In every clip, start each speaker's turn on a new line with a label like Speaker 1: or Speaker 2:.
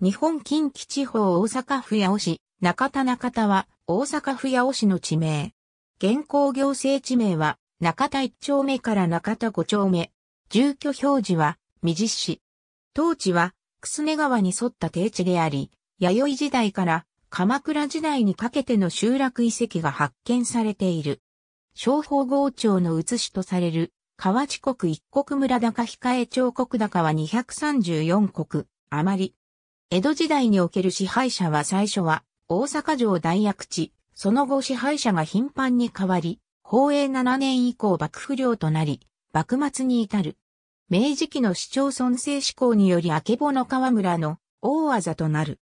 Speaker 1: 日本近畿地方大阪府八尾市、中田中田は大阪府
Speaker 2: 八尾市の地名。現行行政地名は中田1丁目から中田5丁目。住居表示は未実市。当地は楠根川に沿った低地であり、弥生時代から鎌倉時代にかけての集落遺跡が発見されている。商法郷町の写しとされる河内国一国村高控え町国高は234国余り。江戸時代における支配者は最初は大阪城大役地、その後支配者が頻繁に変わり、宝永7年以降幕府領となり、幕末に至る。明治期の市町村制施行によりけぼの川村の大技となる。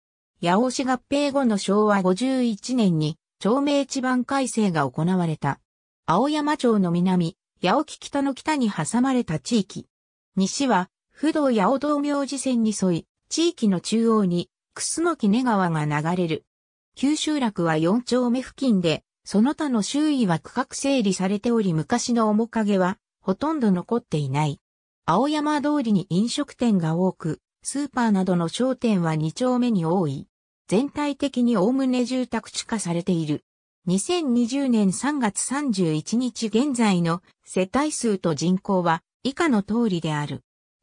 Speaker 2: 八尾市合併後の昭和51年に町名地盤改正が行われた。青山町の南、八尾木北の北に挟まれた地域。西は、不動八尾道明寺線に沿い、地域の中央に、楠木根川が流れる。旧集落は4丁目付近で、その他の周囲は区画整理されており昔の面影は、ほとんど残っていない。青山通りに飲食店が多く、スーパーなどの商店は2丁目に多い。全体的におおむね住宅地化されている。2020年3月31日現在の世帯数と人口は以下の通りである。